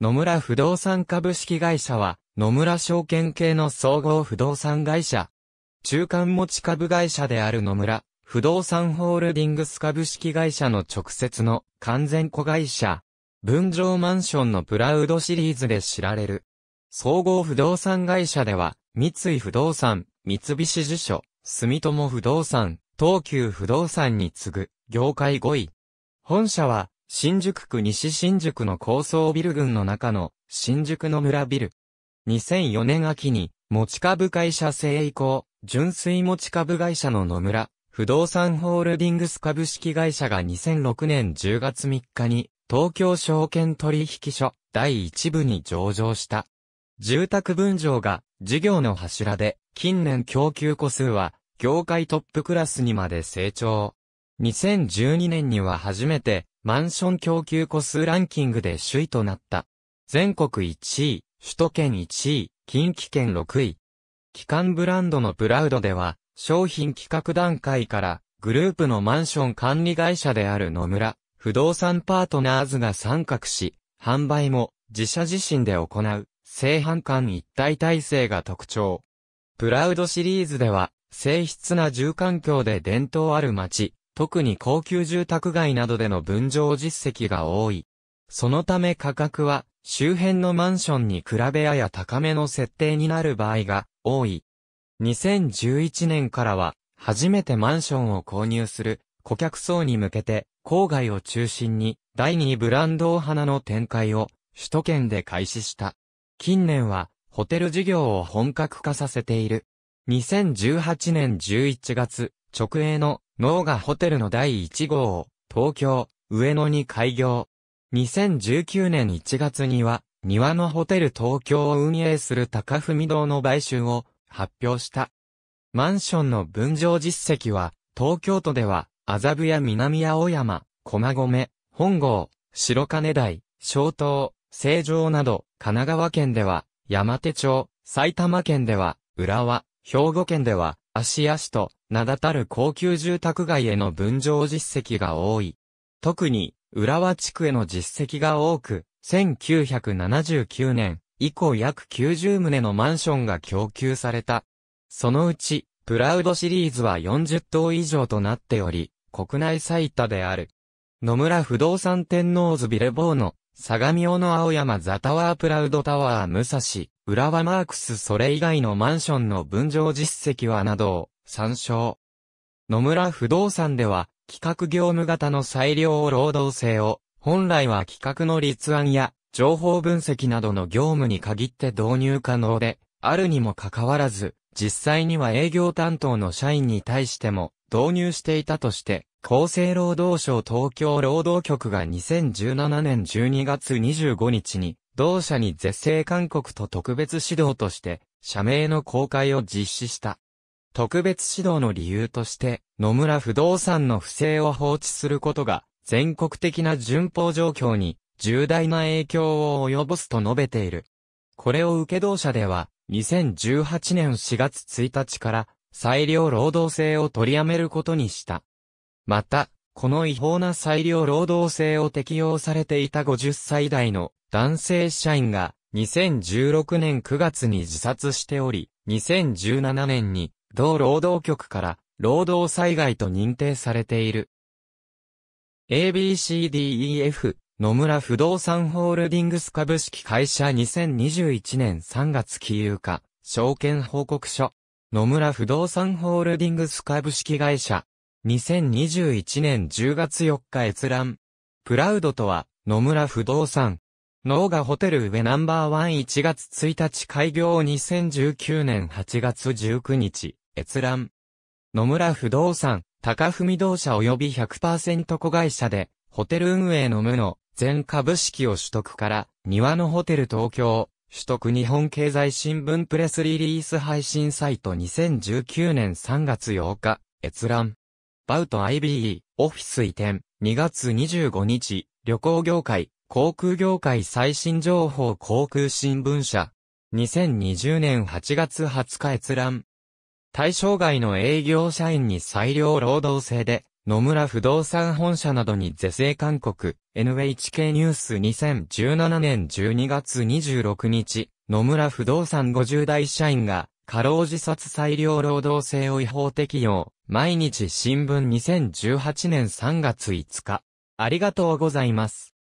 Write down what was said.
野村不動産株式会社は、野村証券系の総合不動産会社。中間持ち株会社である野村、不動産ホールディングス株式会社の直接の完全子会社。分譲マンションのプラウドシリーズで知られる。総合不動産会社では、三井不動産、三菱地所、住友不動産、東急不動産に次ぐ、業界5位。本社は、新宿区西新宿の高層ビル群の中の新宿の村ビル。2004年秋に持ち株会社製以降、純粋持ち株会社の野村、不動産ホールディングス株式会社が2006年10月3日に東京証券取引所第1部に上場した。住宅分譲が事業の柱で、近年供給個数は業界トップクラスにまで成長。2012年には初めてマンション供給個数ランキングで首位となった。全国1位、首都圏1位、近畿圏6位。機関ブランドのプラウドでは、商品企画段階から、グループのマンション管理会社である野村、不動産パートナーズが参画し、販売も自社自身で行う、正反感一体体制が特徴。プラウドシリーズでは、静筆な住環境で伝統ある街、特に高級住宅街などでの分譲実績が多い。そのため価格は周辺のマンションに比べやや高めの設定になる場合が多い。2011年からは初めてマンションを購入する顧客層に向けて郊外を中心に第2ブランドお花の展開を首都圏で開始した。近年はホテル事業を本格化させている。2018年11月直営の脳がホテルの第1号を、東京、上野に開業。2019年1月には、庭のホテル東京を運営する高文堂の買収を発表した。マンションの分譲実績は、東京都では、麻布や南青山、駒込、本郷、白金台、小東、成城など、神奈川県では、山手町、埼玉県では、浦和、兵庫県では、足足と名だたる高級住宅街への分譲実績が多い。特に、浦和地区への実績が多く、1979年以降約90棟のマンションが供給された。そのうち、プラウドシリーズは40棟以上となっており、国内最多である。野村不動産天王ズビレボーの相模尾の青山ザタワープラウドタワー武蔵、浦和マークスそれ以外のマンションの分譲実績はなどを参照。野村不動産では、企画業務型の裁量労働制を、本来は企画の立案や、情報分析などの業務に限って導入可能で、あるにもかかわらず、実際には営業担当の社員に対しても導入していたとして、厚生労働省東京労働局が2017年12月25日に、同社に是正勧告と特別指導として、社名の公開を実施した。特別指導の理由として、野村不動産の不正を放置することが、全国的な順法状況に、重大な影響を及ぼすと述べている。これを受け同社では、2018年4月1日から、裁量労働制を取りやめることにした。また、この違法な裁量労働制を適用されていた50歳代の男性社員が2016年9月に自殺しており、2017年に同労働局から労働災害と認定されている。ABCDEF 野村不動産ホールディングス株式会社2021年3月起有化証券報告書野村不動産ホールディングス株式会社2021年10月4日閲覧。プラウドとは、野村不動産。農がホテル上ナンバーワン1月1日開業2019年8月19日、閲覧。野村不動産、高文同社及び100%子会社で、ホテル運営の無の、全株式を取得から、庭のホテル東京、取得日本経済新聞プレスリリース配信サイト2019年3月8日、閲覧。バウト IBE、オフィス移転、2月25日、旅行業界、航空業界最新情報航空新聞社、2020年8月20日閲覧。対象外の営業社員に裁量労働制で、野村不動産本社などに是正勧告、NHK ニュース2017年12月26日、野村不動産50代社員が、過労自殺裁量労働制を違法適用、毎日新聞2018年3月5日。ありがとうございます。